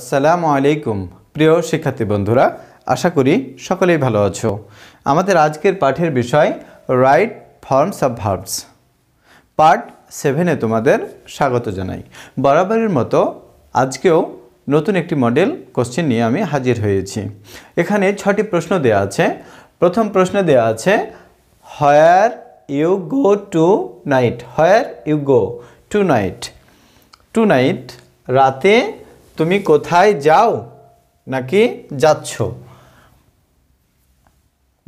আসসালামু আলাইকুম প্রিয় শিক্ষার্থী বন্ধুরা আশা করি সকলেই ভালো আছো আমাদের আজকের পাঠের বিষয় right forms of verbs part সেভেনে তোমাদের স্বাগত জানাই বরাবরের মতো আজকেও নতুন একটি মডেল কোশ্চেন নিয়ে আমি হাজির হয়েছি এখানে ছটি প্রশ্ন দেয়া আছে প্রথম প্রশ্ন দেয়া আছে where you go tonight where you go tonight tonight রাতে তুমি কোথায় যাও নাকি যাচ্ছ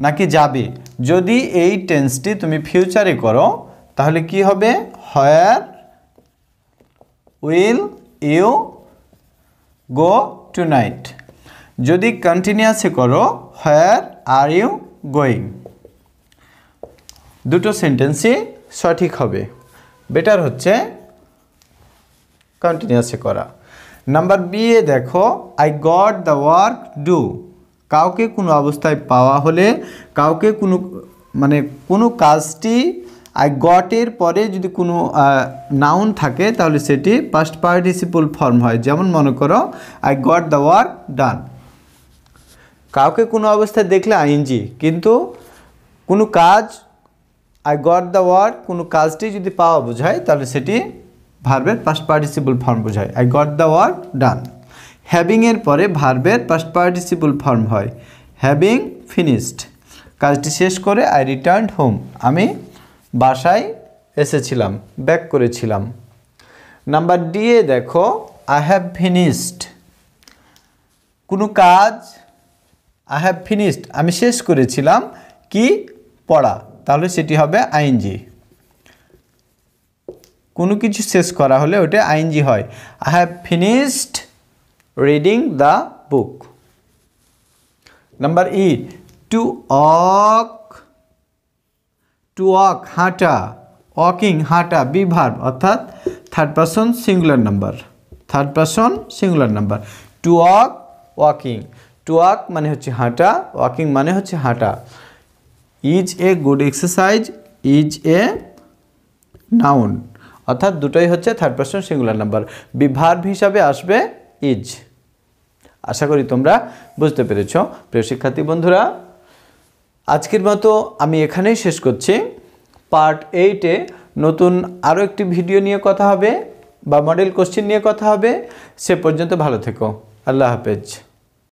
নাকি যাবে যদি এই টেন্সটি তুমি ফিউচারে করো তাহলে কি হবে where will you go tonight যদি কন্টিনিউসে করো হোয়ার আর ইউ গোয়িং দুটো সেন্টেন্সই সঠিক হবে বেটার হচ্ছে কন্টিনিউসে করা নাম্বার বিয়ে দেখো I got the work do কাউকে কোনো অবস্থায় পাওয়া হলে কাউকে কোনো মানে কোনো কাজটি আই গটের পরে যদি কোনো নাউন থাকে তাহলে সেটি পাস্ট পার্টিসিপল ফর্ম হয় যেমন মনে করো I got the work done কাউকে কোনো অবস্থায় দেখলে আইনজি কিন্তু কোনো কাজ আই গট দ্য ওয়ার্ক কোনো কাজটি যদি পাওয়া বোঝায় তাহলে সেটি ভার্বের পাস্ট পার্টিসিপল ফর্ম বোঝায় I got the work done হ্যাভিংয়ের পরে ভার্বের পাস্ট পার্টিসিপল ফর্ম হয় হ্যাভিং ফিনিশড কাজটি শেষ করে আই রিটার্ন হোম আমি বাসায় এসেছিলাম ব্যাক করেছিলাম নাম্বার ডিয়ে দেখো আই হ্যাভ ফিনিশড কোনো কাজ আই হ্যাভ ফিনিশড আমি শেষ করেছিলাম কি পড়া তাহলে সেটি হবে আইনজি কোনো কিছু শেষ করা হলে ওটা আইনজি হয় I have finished reading the book number ই টু অক টু অক হাঁটা ওয়াকিং হাঁটা বিভার অর্থাৎ third person singular number third person singular number to walk walking to walk মানে হচ্ছে হাঁটা ওয়াকিং মানে হচ্ছে হাঁটা is a good exercise is a noun অর্থাৎ দুটোই হচ্ছে থার্ড পার্সন সিঙ্গুলার নাম্বার বিভার্ভ হিসাবে আসবে ইজ আশা করি তোমরা বুঝতে পেরেছ প্রিয় শিক্ষার্থী বন্ধুরা আজকের মতো আমি এখানেই শেষ করছি পার্ট এইটে নতুন আরও একটি ভিডিও নিয়ে কথা হবে বা মডেল কোশ্চেন নিয়ে কথা হবে সে পর্যন্ত ভালো থেকো আল্লাহ হাফেজ